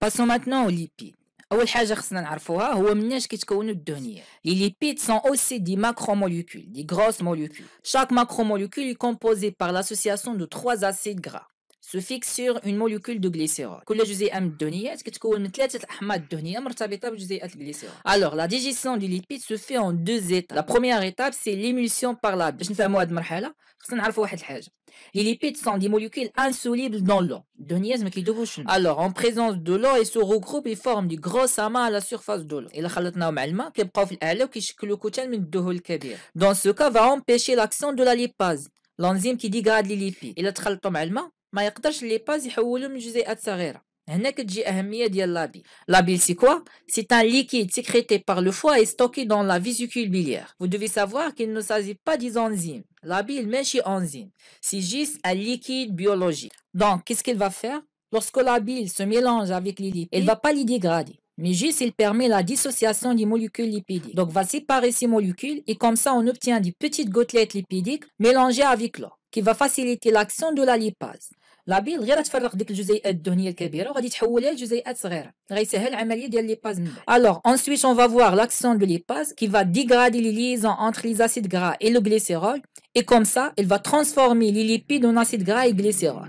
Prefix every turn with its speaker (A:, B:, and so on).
A: Passons maintenant aux lipides. Les lipides sont aussi des macromolécules, des grosses molécules. Chaque macromolécule est composée par l'association de trois acides gras se fixe sur une molécule de glycérol. كل جزيئه من الدهنيه تتكون من ثلاثه الاحماض الدهنيه مرتبطه بجزيئات الجليسيرول. Alors la digestion du lipide se fait en deux étapes. La première étape c'est l'émulsion par la باش نفهموا هذه المرحله خصنا نعرفوا واحد الحاجه. Les lipides sont des molécules insolubles dans l'eau. الدهنيات ما كيذوبوش. Alors en présence de l'eau ils se regroupent et forment de grosses amas à la surface de l'eau. الا خلطناهم مع الماء كيبقاو في الاعلى وكيشكلوا كتل من الدهون الكبير. Dans ce cas va empêcher l'action de la lipase. L'enzyme qui dégrade les lipides. Et là, tu as la bile, c'est quoi C'est un liquide sécrété par le foie et stocké dans la vésicule biliaire vous devez savoir qu'il ne s'agit pas des enzymes pas une enzyme c'est juste un liquide biologique donc qu'est-ce qu'il va faire lorsque la bile se mélange avec les lipides ne va pas les dégrader mais juste il permet la dissociation des molécules lipidiques. Donc va séparer ces molécules et comme ça on obtient des petites gouttelettes lipidiques mélangées avec l'eau qui va faciliter l'action de la lipase. La bile ne va faire avec le jus de graisse de l'un et de l'autre. Il va se transformer en jus de graisse de l'autre. C'est ce qu'on appelle Alors, ensuite, on va voir l'action de l'épase qui va dégrader les liaisons entre les acides gras et le glycérol. Et comme ça, elle va transformer les lipides en acides gras et glycérol.